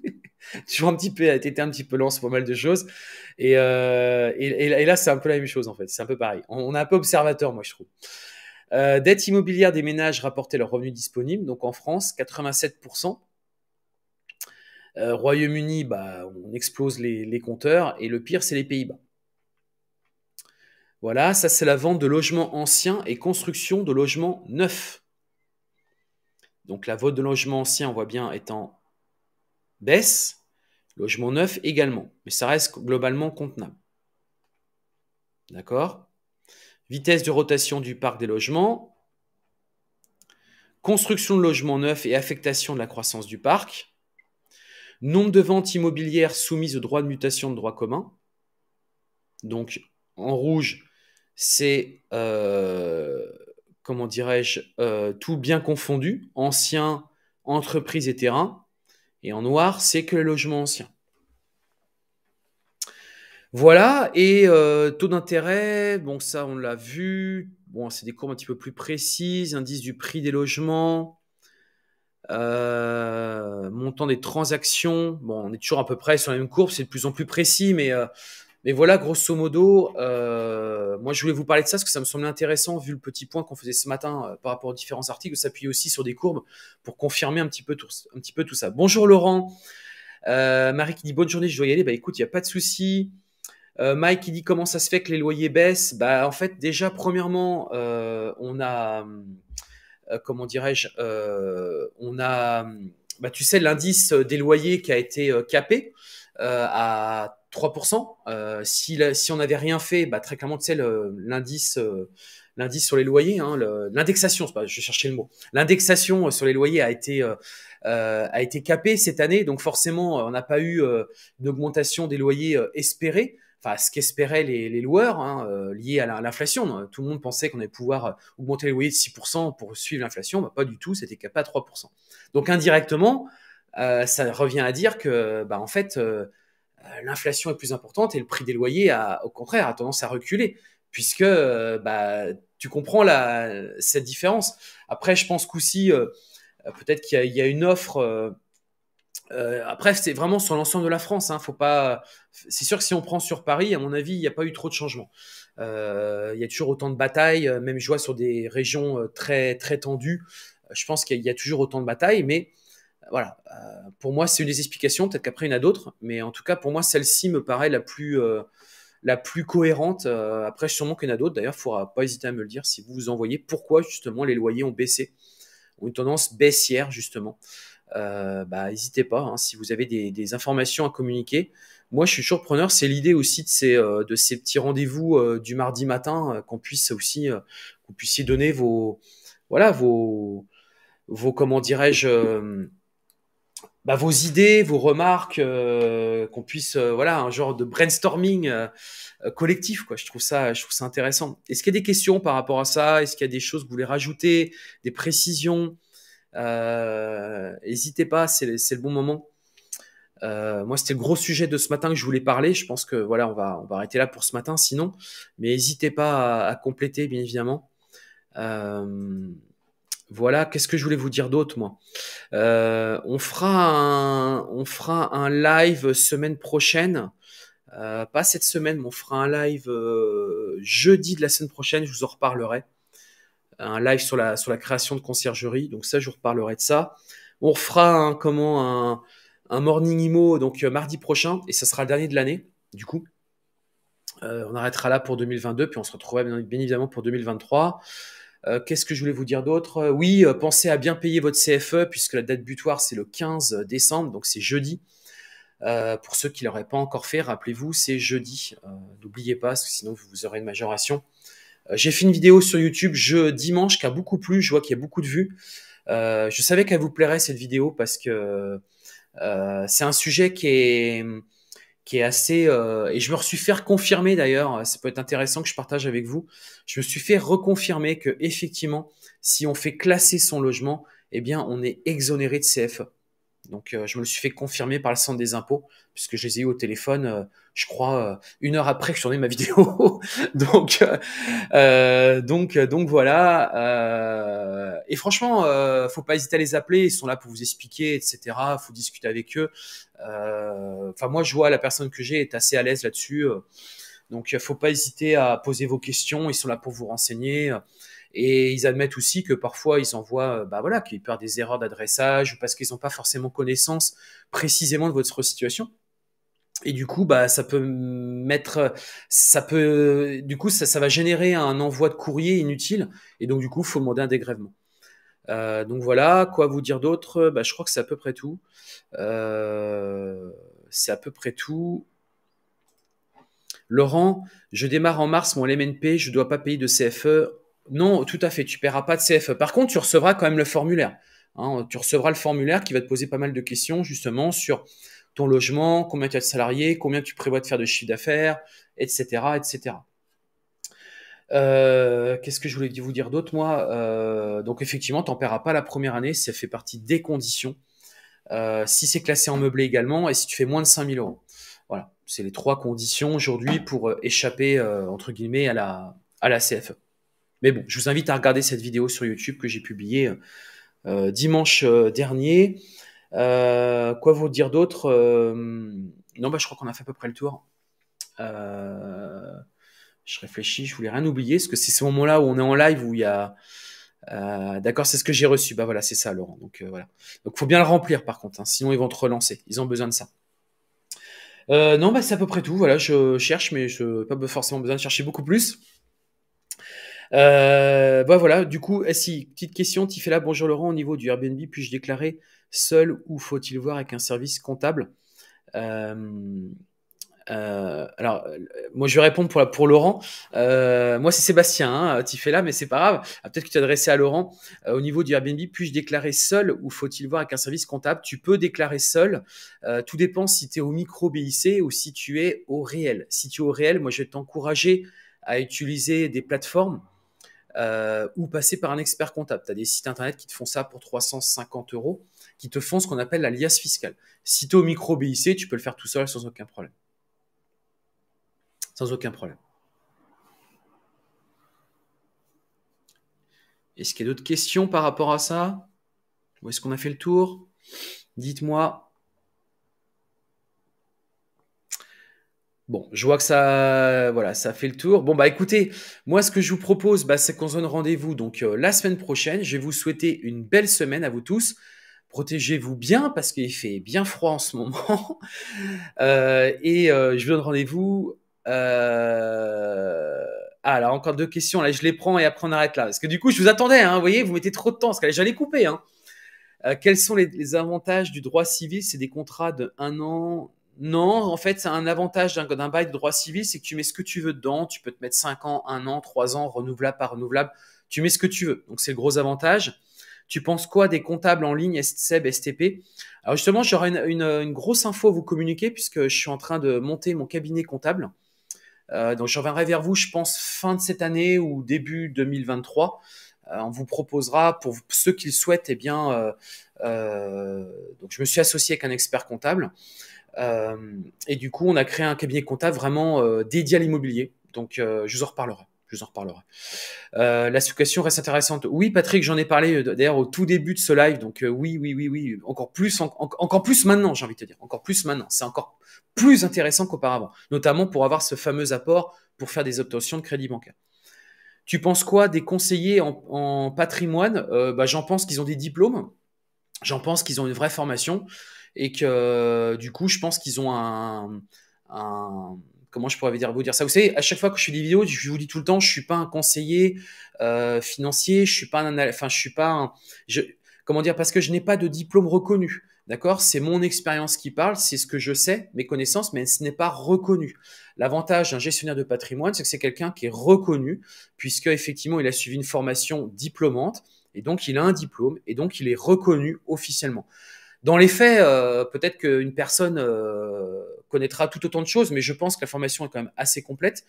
toujours un petit peu, été un petit peu lent sur pas mal de choses. Euh, et, là, c'est un peu la même chose, en fait. C'est un peu pareil. On, est un peu observateur, moi, je trouve. Euh, Dettes immobilières des ménages rapportaient leurs revenus disponibles. Donc en France, 87%. Euh, Royaume-Uni, bah, on explose les, compteurs. Et le pire, c'est les Pays-Bas. Voilà, ça c'est la vente de logements anciens et construction de logements neufs. Donc la vote de logement ancien, on voit bien, est en baisse. Logement neuf également. Mais ça reste globalement contenable. D'accord Vitesse de rotation du parc des logements. Construction de logements neufs et affectation de la croissance du parc. Nombre de ventes immobilières soumises au droit de mutation de droit commun. Donc en rouge, c'est euh, comment dirais-je, euh, tout bien confondu, ancien, entreprise et terrain. Et en noir, c'est que le logement ancien. Voilà, et euh, taux d'intérêt, bon ça on l'a vu, bon c'est des courbes un petit peu plus précises, indice du prix des logements, euh, montant des transactions, bon on est toujours à peu près sur la même courbe, c'est de plus en plus précis, mais mais voilà, grosso modo, euh, moi je voulais vous parler de ça parce que ça me semblait intéressant vu le petit point qu'on faisait ce matin euh, par rapport aux différents articles, s'appuyer aussi sur des courbes pour confirmer un petit peu tout, ça. Bonjour Laurent, euh, Marie qui dit bonne journée, je dois y aller. Bah écoute, il n'y a pas de souci. Mike qui dit comment ça se fait que les loyers baissent. Bah en fait déjà premièrement, on a comment dirais-je, on a, bah, tu sais l'indice des loyers qui a été capé à 3%. Euh, si, on n'avait rien fait, bah, très clairement, tu sais, l'indice euh, l'indice sur les loyers, hein, l'indexation, je je cherchais le mot, l'indexation euh, sur les loyers a été, a été capée cette année. Donc forcément, on n'a pas eu d'augmentation des loyers espérée. Enfin, ce qu'espéraient les, loueurs hein, liés à l'inflation. Tout le monde pensait qu'on allait pouvoir augmenter les loyers de 6% pour suivre l'inflation. Bah, pas du tout, c'était capé à 3%. Donc indirectement, ça revient à dire que, bah, en fait, euh, l'inflation est plus importante et le prix des loyers, au contraire, a tendance à reculer, puisque euh, bah, tu comprends cette différence. Après, je pense qu'aussi, euh, peut-être qu'il y, a une offre. après, c'est vraiment sur l'ensemble de la France. Hein, faut pas. C'est sûr que si on prend sur Paris, à mon avis, il n'y a pas eu trop de changements. Il y a toujours autant de batailles. Même je vois sur des régions très très tendues, je pense qu'il y a toujours autant de batailles, mais voilà, euh, pour moi, c'est une des explications, peut-être qu'après il y en a d'autres, mais en tout cas, pour moi, celle-ci me paraît la plus, euh, la plus cohérente. Euh, après, sûrement qu'il y en a d'autres, d'ailleurs, il ne faudra pas hésiter à me le dire si vous vous envoyez pourquoi justement les loyers ont baissé, ont une tendance baissière justement. bah, n'hésitez pas, hein, si vous avez des, informations à communiquer. Moi, je suis surpreneur, c'est l'idée aussi de ces, de ces petits rendez-vous du mardi matin, qu'on puisse aussi, vous puissiez donner vos, voilà, vos, vos comment dirais-je, bah, vos idées, vos remarques, euh, qu'on puisse euh, voilà un genre de brainstorming euh, collectif quoi. Je trouve ça, je trouve ça intéressant. Est-ce qu'il y a des questions par rapport à ça Est-ce qu'il y a des choses que vous voulez rajouter, des précisions N'hésitez pas, c'est le bon moment. moi, c'était le gros sujet de ce matin que je voulais parler. Je pense que voilà, on va on va arrêter là pour ce matin, sinon. Mais n'hésitez pas à, à, compléter, bien évidemment. Euh, voilà, qu'est-ce que je voulais vous dire d'autre, moi euh, on, fera un, on fera un live semaine prochaine. Euh, pas cette semaine, mais on fera un live euh, jeudi de la semaine prochaine, je vous en reparlerai. Un live sur la, sur la création de conciergerie, donc ça, je vous reparlerai de ça. On fera un, comment, un, morning emo, donc mardi prochain, et ça sera le dernier de l'année, du coup. on arrêtera là pour 2022, puis on se retrouvera bien évidemment pour 2023. Euh, qu'est-ce que je voulais vous dire d'autre euh, Oui, euh, pensez à bien payer votre CFE puisque la date butoir c'est le 15 décembre, donc c'est jeudi. pour ceux qui ne l'auraient pas encore fait, rappelez-vous, c'est jeudi. N'oubliez pas, sinon vous aurez une majoration. J'ai fait une vidéo sur YouTube je, dimanche qui a beaucoup plu. Je vois qu'il y a beaucoup de vues. je savais qu'elle vous plairait cette vidéo parce que c'est un sujet qui est qui est assez euh, et je me suis fait confirmer d'ailleurs euh, ça peut être intéressant que je partage avec vous je me suis fait reconfirmer que effectivement si on fait classer son logement eh bien on est exonéré de CFE donc euh, je me le suis fait confirmer par le centre des impôts puisque je les ai eu au téléphone je crois, euh, une heure après que je tournais ma vidéo. donc, euh, euh, donc, donc voilà. et franchement, euh, faut pas hésiter à les appeler. Ils sont là pour vous expliquer, etc. Faut discuter avec eux. Enfin, moi, je vois la personne que j'ai est assez à l'aise là-dessus. Donc, faut pas hésiter à poser vos questions. Ils sont là pour vous renseigner. Et ils admettent aussi que parfois ils envoient, bah voilà, qu'ils perdent des erreurs d'adressage ou parce qu'ils n'ont pas forcément connaissance précisément de votre situation et du coup bah ça peut mettre ça peut du coup ça, va générer un envoi de courrier inutile et donc du coup faut demander un dégrèvement euh, donc voilà quoi vous dire d'autre bah, je crois que c'est à peu près tout euh, c'est à peu près tout Laurent je démarre en mars mon MNP. je dois pas payer de CFE non tout à fait tu paieras pas de CFE par contre tu recevras quand même le formulaire hein. tu recevras le formulaire qui va te poser pas mal de questions justement sur ton logement, combien tu as de salariés, combien tu prévois de faire de chiffre d'affaires, etc. etc. Euh, qu'est-ce que je voulais vous dire d'autre, moi euh, Donc, effectivement, tu n'en paieras pas la première année, ça fait partie des conditions. Euh, si c'est classé en meublé également et si tu fais moins de 5000 euros. Voilà, c'est les trois conditions aujourd'hui pour échapper, entre guillemets, à la, à la CFE. Mais bon, je vous invite à regarder cette vidéo sur YouTube que j'ai publiée dimanche dernier. Euh, quoi vous dire d'autre euh, Non, bah, je crois qu'on a fait à peu près le tour. Euh, je réfléchis, je voulais rien oublier, parce que c'est ce moment-là où on est en live, où il y a... d'accord, c'est ce que j'ai reçu. Bah voilà, c'est ça, Laurent. Donc voilà. Donc faut bien le remplir par contre, hein. sinon ils vont te relancer. Ils ont besoin de ça. non, bah c'est à peu près tout. Voilà, je cherche, mais je pas forcément besoin de chercher beaucoup plus. bah voilà, du coup, eh si petite question, là bonjour Laurent, au niveau du Airbnb, puis-je déclarer seul ou faut-il voir avec un service comptable euh, euh, alors, euh, moi, je vais répondre pour, Laurent. moi, c'est Sébastien, hein, fais là, mais c'est pas grave. Ah, peut-être que tu as adressé à Laurent. au niveau du Airbnb, puis-je déclarer seul ou faut-il voir avec un service comptable Tu peux déclarer seul. tout dépend si tu es au micro BIC ou si tu es au réel. Si tu es au réel, moi, je vais t'encourager à utiliser des plateformes ou passer par un expert comptable. Tu as des sites internet qui te font ça pour 350 euros qui te font ce qu'on appelle la liasse fiscale. Si tu es au micro BIC, tu peux le faire tout seul sans aucun problème. Sans aucun problème. Est-ce qu'il y a d'autres questions par rapport à ça Ou est-ce qu'on a fait le tour Dites-moi. Bon, je vois que ça, voilà, ça fait le tour. Bon, bah écoutez, moi ce que je vous propose, bah, c'est qu'on se donne rendez-vous donc euh, la semaine prochaine. Je vais vous souhaiter une belle semaine à vous tous protégez-vous bien parce qu'il fait bien froid en ce moment. Euh, et euh, je vous donne rendez-vous. Euh, ah là, encore deux questions. Là, je les prends et après on arrête là. Parce que du coup, je vous attendais. Hein, vous voyez, vous mettez trop de temps. Parce j'allais couper. Hein. quels sont les, avantages du droit civil C'est des contrats de un an. Non, en fait, c'est un avantage d'un bail de droit civil, c'est que tu mets ce que tu veux dedans. Tu peux te mettre 5 ans, 1 an, 3 ans, renouvelable par renouvelable. Tu mets ce que tu veux. Donc, c'est le gros avantage. Tu penses quoi des comptables en ligne, SEB, STP Alors justement, j'aurai une, grosse info à vous communiquer puisque je suis en train de monter mon cabinet comptable. Euh, donc j'en reviendrai vers vous, je pense, fin de cette année ou début 2023. Euh, on vous proposera, pour ceux qui le souhaitent, eh bien, euh, donc je me suis associé avec un expert comptable. et du coup, on a créé un cabinet comptable vraiment dédié à l'immobilier. Donc, je vous en reparlerai je vous en reparlerai. Euh, la situation reste intéressante. Oui, Patrick, j'en ai parlé euh, d'ailleurs au tout début de ce live. Donc euh, oui, oui, oui, oui, encore plus, encore plus maintenant, j'ai envie de te dire, encore plus maintenant. C'est encore plus intéressant qu'auparavant, notamment pour avoir ce fameux apport pour faire des obtentions de crédit bancaire. Tu penses quoi des conseillers en, patrimoine bah, J'en pense qu'ils ont des diplômes, j'en pense qu'ils ont une vraie formation et que du coup, je pense qu'ils ont un comment je pourrais dire, vous dire ça Vous savez, à chaque fois que je fais des vidéos, je vous dis tout le temps, je suis pas un conseiller euh, financier, je suis pas un, enfin, je suis pas un, comment dire, parce que je n'ai pas de diplôme reconnu. D'accord C'est mon expérience qui parle, c'est ce que je sais, mes connaissances, mais ce n'est pas reconnu. L'avantage d'un gestionnaire de patrimoine, c'est que c'est quelqu'un qui est reconnu, puisque effectivement, il a suivi une formation diplômante, et donc il a un diplôme, et donc il est reconnu officiellement. Dans les faits, euh, peut-être qu'une personne euh, connaîtra tout autant de choses, mais je pense que la formation est quand même assez complète.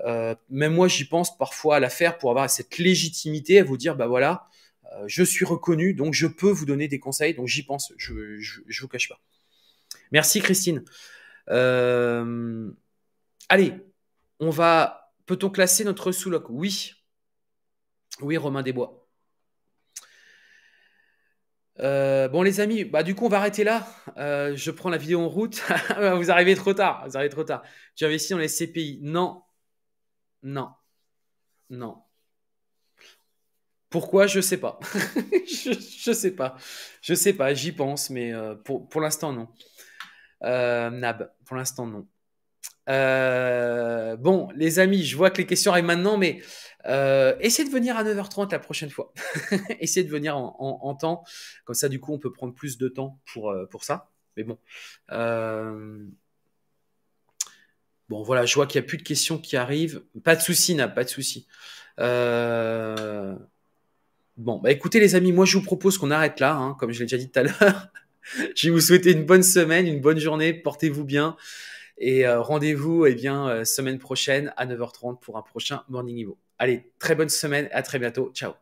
Euh, même moi, j'y pense parfois à la faire pour avoir cette légitimité à vous dire, bah voilà, euh, je suis reconnu, donc je peux vous donner des conseils, donc j'y pense, je, ne vous cache pas. Merci Christine. Euh, allez, on va. Peut-on classer notre sous-loc Oui. Oui, Romain Desbois. Euh, bon les amis, bah du coup on va arrêter là. Euh, je prends la vidéo en route. vous arrivez trop tard. Vous arrivez trop tard. Tu dans les CPI Non, non, non. Pourquoi Je sais pas. je, ne sais pas. Je sais pas. J'y pense, mais euh, pour, pour l'instant non. Nab, pour l'instant non. bon les amis, je vois que les questions arrivent maintenant, mais euh, essayez de venir à 9h30 la prochaine fois. essayez de venir en, temps. Comme ça, du coup, on peut prendre plus de temps pour, euh, pour ça. Mais bon. Euh, bon, voilà, je vois qu'il n'y a plus de questions qui arrivent. Pas de souci, n'a pas de souci. Bon, bah écoutez les amis, moi je vous propose qu'on arrête là, hein, comme je l'ai déjà dit tout à l'heure. je vais vous souhaiter une bonne semaine, une bonne journée, portez-vous bien et rendez-vous eh bien semaine prochaine à 9h30 pour un prochain Morning Niveau. Allez, très bonne semaine, à très bientôt. Ciao.